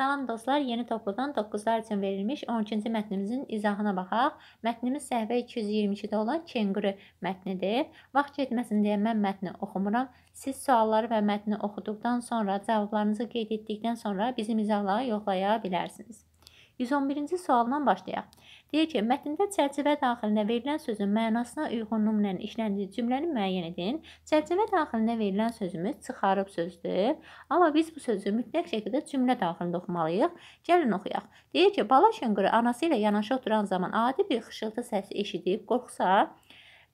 Salam dostlar, yeni topludan 9-lar üçün verilmiş 12-ci mətnimizin izahına baxaq. Mətnimiz səhvə 222-də olan Kenguru mətnidir. Vaxt getməsin deyə mən mətni oxumuram. Siz sualları və mətni oxuduqdan sonra, cavablarınızı qeyd etdikdən sonra bizim izahları yoxlaya bilərsiniz. 111-ci sualdan başlayaq. Deyir ki, mətndə çərçivə daxilinə verilən sözün mənasına uyğun nümunə işləndiyi cümləni müəyyən edin. Çərçivə daxilinə verilən sözümüz çıxarıb sözdür, amma biz bu sözü mütləq şəkildə cümlə daxilində oxumalıyıq. Gəlin oxuyaq. Deyir ki, bala şınqırı anası ilə yanaşı oturan zaman adi bir xışıltı səsi eşidib qorxsa,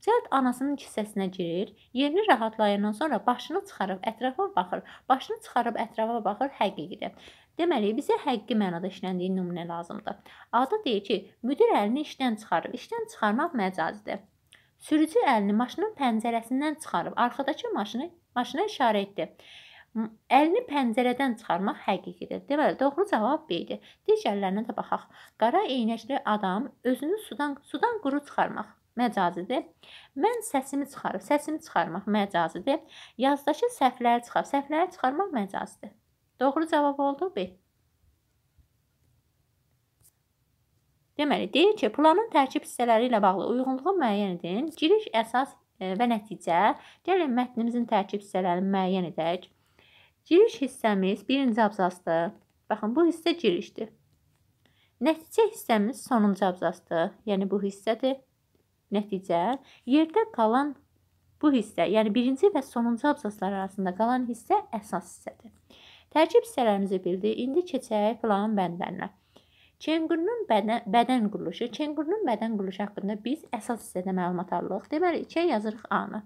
Cəld anasının kisəsinə girir, yerini rahatlayandan sonra başını çıxarıb ətrafa baxır. Başını çıxarıb ətrafa baxır həqiqidir. Deməli, bizə həqiqi mənada işləndiyi nümunə lazımdır. Adı deyir ki, müdir əlini işdən çıxarır. İşdən çıxarmaq məcazidir. Sürücü əlini maşının pəncərəsindən çıxarıb arxadakı maşını maşına işarə etdi. Əlini pəncərədən çıxarmaq həqiqidir. Deməli, doğru cavab B idi. Digərlərinə də baxaq. Qara eynəkli adam özünü sudan sudan quru çıxarmaq məcazidir. Mən səsimi çıxarıb, səsimi çıxarmaq məcazidir. Yazdakı səhvləri çıxarıb, səhvləri çıxarmaq məcazidir. Doğru cavab oldu B. Deməli, deyir ki, planın tərkib hissələri ilə bağlı uyğunluğu müəyyən edin. Giriş, əsas e, və nəticə. Gəlin, mətnimizin tərkib hissələrini müəyyən edək. Giriş hissəmiz birinci abzasdır. Baxın, bu hissə girişdir. Nəticə hissəmiz sonuncu abzasdır. Yəni, bu hissədir. Nəticə. Yerdə qalan bu hissə, yəni birinci və sonuncu abzaslar arasında qalan hissə əsas hissədir. Tərkib hissələrimizi bildik. İndi keçək planın bəndlərinə. Çenqurunun bədən, bədən quruluşu. Çenqurunun bədən quruluşu haqqında biz əsas hissədə məlumat alırıq. Deməli, içə yazırıq A-nı.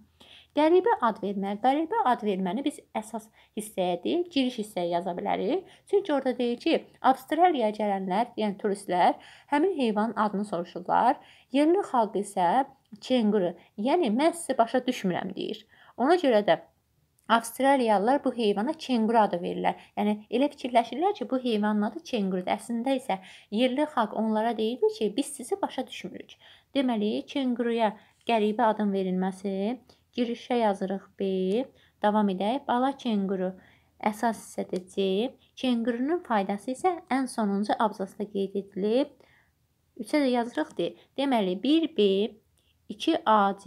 Qəribə ad vermə. Qəribə ad verməni biz əsas hissəyə deyil, giriş hissəyə yaza bilərik. Çünki orada deyir ki, Avstraliyaya gələnlər, yəni turistlər həmin heyvanın adını soruşurlar. Yerli xalq isə çenguru, yəni mən sizi başa düşmürəm deyir. Ona görə də Avstraliyalılar bu heyvana kenguru adı verirlər. Yəni elə fikirləşirlər ki, bu heyvanın adı kengurudur. Əslində isə yerli xalq onlara deyirdi ki, biz sizi başa düşmürük. Deməli, kenguruya qəribə adın verilməsi, girişə yazırıq B, davam edək. Bala kenguru əsas hissədə C, kengurunun faydası isə ən sonuncu abzasda qeyd edilib. Üçə də yazırıq D. Deməli, 1B, 2AC,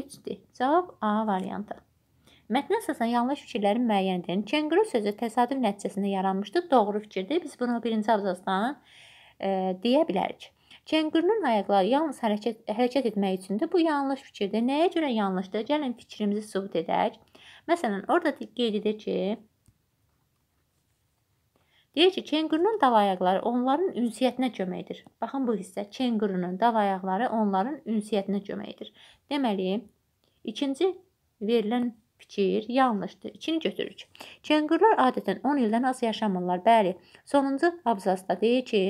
3D. Cavab A variantı. Mətnə əsasən yanlış fikirlərin müəyyəndir. Kenguru sözü təsadüf nəticəsində yaranmışdır. Doğru fikirdir. Biz bunu birinci abzasdan e, deyə bilərik. Kengurunun ayaqları yalnız hərəkət, hərəkət etmək üçündür. Bu yanlış fikirdir. Nəyə görə yanlışdır? Gəlin fikrimizi sübut edək. Məsələn, orada qeyd edir ki, deyir ki, kengurunun dal ayaqları onların ünsiyyətinə köməkdir. Baxın bu hissə, kengurunun dal ayaqları onların ünsiyyətinə köməkdir. Deməli, ikinci verilən fikir yanlışdır. İçini götürürük. Kengurlar adətən 10 ildən az yaşamırlar. Bəli, sonuncu abzasda deyir ki,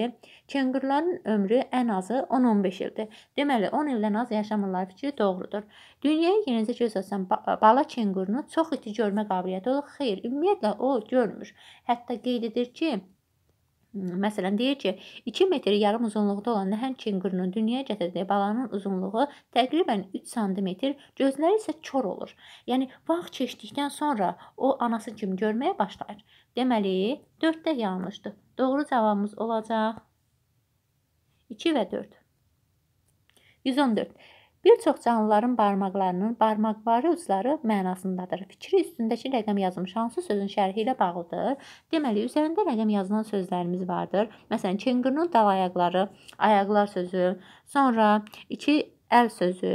kengurların ömrü ən azı 10-15 ildir. Deməli, 10 ildən az yaşamırlar fikri doğrudur. Dünyaya yenicə göz açan bala kengurunu çox iti görmə qabiliyyəti olur. Xeyr, ümumiyyətlə o görmür. Hətta qeyd edir ki, Məsələn, deyir ki, 2 metr yarım uzunluqda olan nəhəng kenqurunun dünyaya gətirdiyi balanın uzunluğu təqribən 3 sm, gözləri isə kor olur. Yəni vaxt keçdikdən sonra o anası kimi görməyə başlayır. Deməli, 4 də yanlışdır. Doğru cavabımız olacaq 2 və 4. 114. Bir çox canlıların barmaqlarının barmaqvari ucları mənasındadır. Fikri üstündəki rəqəm yazılmış hansı sözün şərhi ilə bağlıdır? Deməli, üzərində rəqəm yazılan sözlərimiz vardır. Məsələn, kenqurunun dal ayaqları, ayaqlar sözü, sonra iki əl sözü,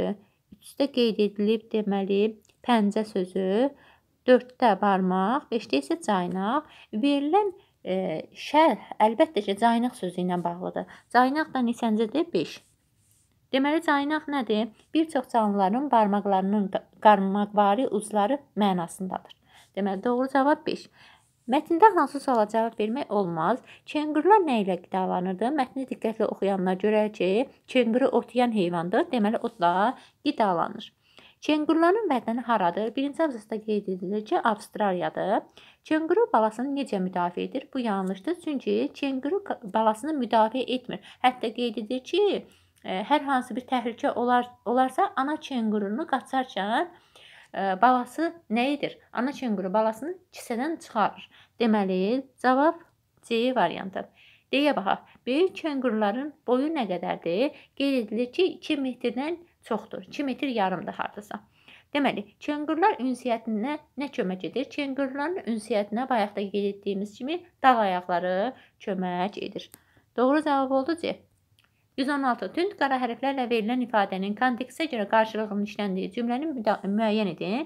üçdə qeyd edilib deməli, pəncə sözü, 4-də barmaq, 5-də isə caynaq. Verilən e, şərh əlbəttə ki, caynaq sözü ilə bağlıdır. Caynaq da neçəncidir? 5. Deməli caynaq nədir? Bir çox canlıların barmaqlarının qarmaqvari ucları mənasındadır. Deməli doğru cavab 5. Mətndə hansı suala cavab vermək olmaz? Kenqurlar nə ilə qidalanırdı? Mətni diqqətlə oxuyanlar görər ki, kenquru ot yeyən heyvandır. Deməli otla qidalanır. Kenqurların vətəni haradır? Birinci abzasda qeyd edilir ki, Avstraliyadır. Kenquru balasını necə müdafiə edir? Bu yanlışdır. Çünki kenquru balasını müdafiə etmir. Hətta qeyd edir ki, hər hansı bir təhlükə olar, olarsa ana çengurunu qaçarkən balası nə edir? Ana çenguru balasını kisədən çıxarır. Deməli, cavab C variantı. Deyə baxaq. Böyük çengurların boyu nə qədərdir? Qeyd edilir ki, 2 metrdən çoxdur. 2 metr yarımdır hardasa. Deməli, çengurlar ünsiyyətinə nə kömək edir? Çengurların ünsiyyətinə bayaqda qeyd etdiyimiz kimi dal ayaqları kömək edir. Doğru cavab oldu C. 116. Tünd qara hərflərlə verilən ifadənin kontekstə görə qarşılığının işləndiyi cümləni müəyyən edin.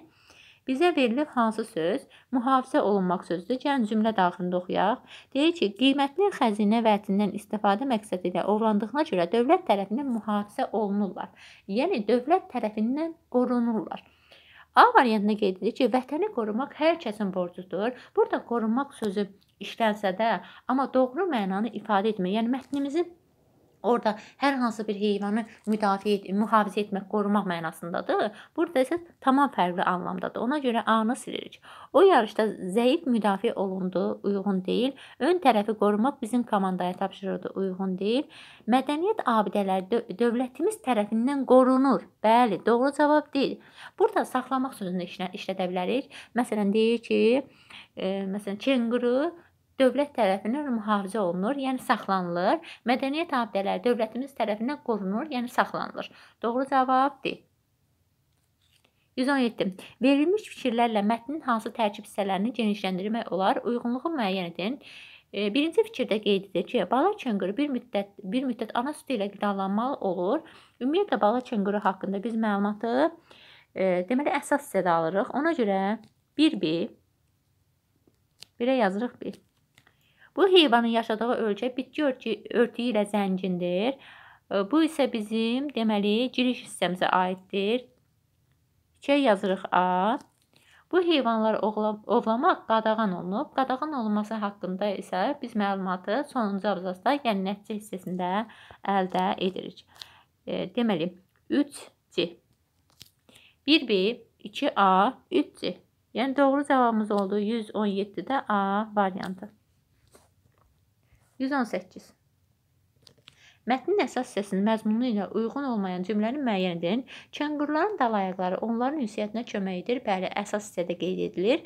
Bizə verilib hansı söz? Mühafizə olunmaq sözüdür. Gəlin cümlə daxilində oxuyaq. Deyir ki, qiymətli xəzinə vətindən istifadə məqsədi ilə oğlandığına görə dövlət tərəfindən mühafizə olunurlar. Yəni, dövlət tərəfindən qorunurlar. A variantına qeyd edir ki, vətəni qorumaq hər kəsin borcudur. Burada qorunmaq sözü işlənsə də, amma doğru mənanı ifadə etmir. Yəni, mətnimizin orada hər hansı bir heyvanı müdafiə et, mühafizə etmək, qorumaq mənasındadır. Burada isə tamam fərqli anlamdadır. Ona görə A-nı silirik. O yarışda zəif müdafiə olundu, uyğun deyil. Ön tərəfi qorumaq bizim komandaya tapşırıldı, uyğun deyil. Mədəniyyət abidələri dövlətimiz tərəfindən qorunur. Bəli, doğru cavab deyil. Burada saxlamaq sözünü işlədə bilərik. Məsələn deyir ki, e, məsələn çenguru dövlət tərəfindən mühafizə olunur, yəni saxlanılır. Mədəniyyət abidələri dövlətimiz tərəfindən qorunur, yəni saxlanılır. Doğru cavab D. 117. Verilmiş fikirlərlə mətnin hansı tərkib hissələrini genişləndirmək olar? Uyğunluğu müəyyən edin. E, birinci fikirdə qeyd edilir ki, bala çöngürü bir müddət, bir müddət ana südü ilə qidalanmalı olur. Ümumiyyətlə, bala çöngürü haqqında biz məlumatı e, deməli, əsas hissədə alırıq. Ona görə 1-1, bir, 1-ə bir, yazırıq 1. Bir. Bu heyvanın yaşadığı ölkə bitki örtüyü ilə zəngindir. Bu isə bizim deməli giriş hissəmizə aiddir. İçə yazırıq A. Bu heyvanlar ovlamaq qadağan olunub. Qadağan olunması haqqında isə biz məlumatı sonuncu abzasda, yəni nəticə hissəsində əldə edirik. Deməli, 3C. 1B, 2A, 3C. Yəni doğru cavabımız oldu 117-də A variantı. 118. Mətnin əsas hissəsinin məzmunu ilə uyğun olmayan cümləni müəyyən edin. Kənqurların dal ayaqları onların ünsiyyətinə kömək edir. Bəli, əsas hissədə qeyd edilir.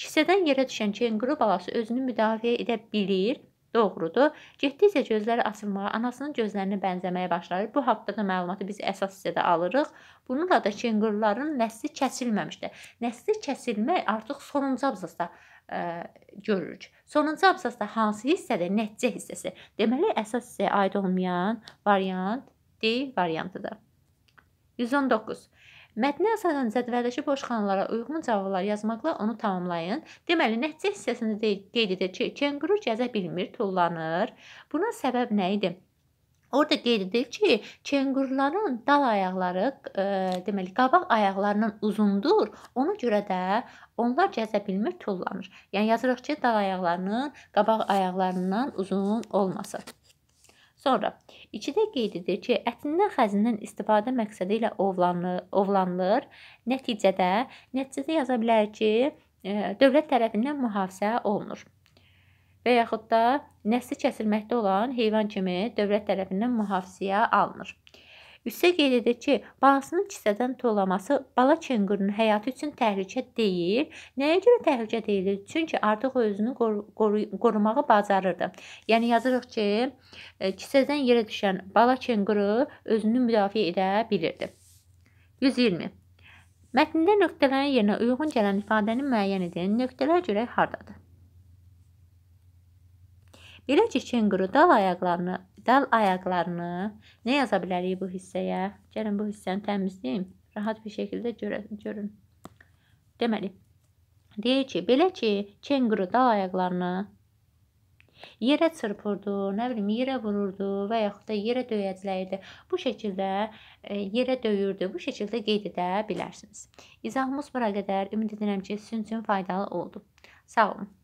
Kisədən yerə düşən kenguru balası özünü müdafiə edə bilir. Doğrudur. Getdikcə gözləri açılmağa, anasının gözlərinə bənzəməyə başlayır. Bu haqda da məlumatı biz əsas hissədə alırıq. Bununla da kenguruların nəsli kəsilməmişdir. Nəsli kəsilmək artıq sonuncu abzasda ə, e, görürük. Sonuncu abzasda hansı hissədir? Nəticə hissəsi. Deməli, əsas hissəyə aid olmayan variant D variantıdır. 119. Mətnə əsasən cədvəldəki boşxanalara uyğun cavablar yazmaqla onu tamamlayın. Deməli, nəticə hissəsində qeyd edir ki, kenguru gəzə bilmir, tullanır. Buna səbəb nə idi? Orda qeyd edilir ki, kenquruların dal ayaqları, e, deməli qabaq ayaqlarından uzundur. Ona görə də onlar gəzə bilmir, tullanır. Yəni yazırıq ki, dal ayaqlarının qabaq ayaqlarından uzun olması. Sonra 2-də qeyd edilir ki, ətindən xəzindən istifadə məqsədi ilə ovlanır, ovlanılır. Nəticədə nəticədə yaza bilərik ki, e, dövlət tərəfindən mühafizə olunur və yaxud da nəsli kəsilməkdə olan heyvan kimi dövlət tərəfindən mühafizəyə alınır. Üstə qeyd edir ki, balasının kisədən tolaması bala kengurunun həyatı üçün təhlükə deyil. Nəyə görə təhlükə deyilir? Çünki artıq özünü qor qor qorumağı bacarırdı. Yəni yazırıq ki, e, kisədən yerə düşən bala kenguru özünü müdafiə edə bilirdi. 120. Mətnində nöqtələrin yerinə uyğun gələn ifadəni müəyyən edin. Nöqtələr görək hardadır? Elə ki kenguru dal ayaqlarını, dal ayaqlarını nə yaza bilərik bu hissəyə? Gəlin bu hissəni təmizləyim. Rahat bir şəkildə görə, görün. Deməli, deyir ki, belə ki, kenguru dal ayaqlarını yerə çırpırdı, nə bilim yerə vururdu və yaxud da yerə döyəcləyirdi. Bu şəkildə e, yerə döyürdü. Bu şəkildə qeyd edə bilərsiniz. İzahımız bura qədər. Ümid edirəm ki, sizin üçün faydalı oldu. Sağ olun.